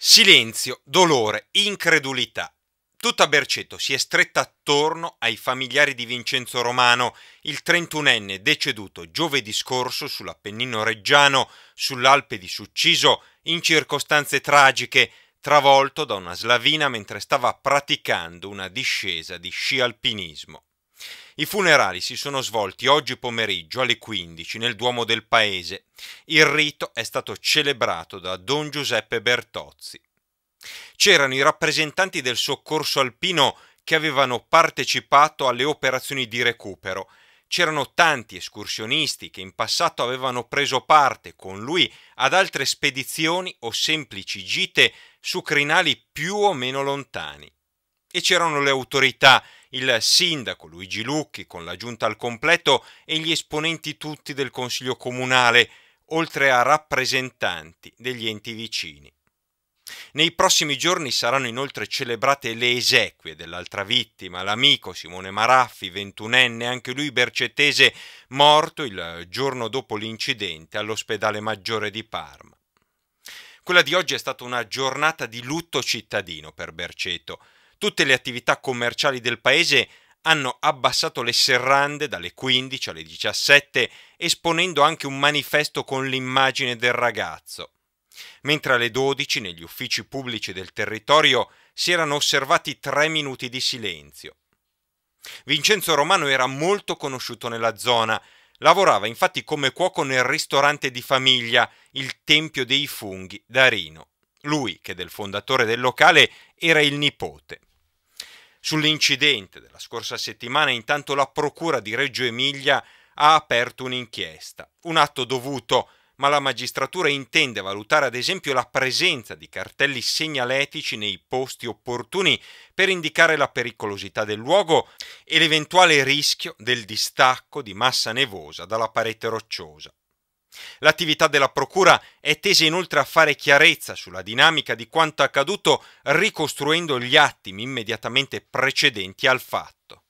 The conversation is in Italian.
Silenzio, dolore, incredulità. Tutta Berceto si è stretta attorno ai familiari di Vincenzo Romano, il trentunenne deceduto giovedì scorso sull'Appennino Reggiano, sull'Alpe di Succiso, in circostanze tragiche, travolto da una slavina mentre stava praticando una discesa di sci alpinismo. I funerali si sono svolti oggi pomeriggio alle 15 nel Duomo del Paese. Il rito è stato celebrato da Don Giuseppe Bertozzi. C'erano i rappresentanti del soccorso alpino che avevano partecipato alle operazioni di recupero. C'erano tanti escursionisti che in passato avevano preso parte con lui ad altre spedizioni o semplici gite su crinali più o meno lontani. E c'erano le autorità il sindaco Luigi Lucchi con la giunta al completo e gli esponenti tutti del Consiglio Comunale, oltre a rappresentanti degli enti vicini. Nei prossimi giorni saranno inoltre celebrate le esequie dell'altra vittima, l'amico Simone Maraffi, ventunenne, anche lui bercettese, morto il giorno dopo l'incidente all'ospedale maggiore di Parma. Quella di oggi è stata una giornata di lutto cittadino per Berceto. Tutte le attività commerciali del paese hanno abbassato le serrande dalle 15 alle 17, esponendo anche un manifesto con l'immagine del ragazzo. Mentre alle 12 negli uffici pubblici del territorio si erano osservati tre minuti di silenzio. Vincenzo Romano era molto conosciuto nella zona, lavorava infatti come cuoco nel ristorante di famiglia, il Tempio dei Funghi, da Rino. Lui, che del fondatore del locale, era il nipote. Sull'incidente della scorsa settimana intanto la Procura di Reggio Emilia ha aperto un'inchiesta, un atto dovuto, ma la magistratura intende valutare ad esempio la presenza di cartelli segnaletici nei posti opportuni per indicare la pericolosità del luogo e l'eventuale rischio del distacco di massa nevosa dalla parete rocciosa. L'attività della Procura è tesa inoltre a fare chiarezza sulla dinamica di quanto accaduto ricostruendo gli atti immediatamente precedenti al fatto.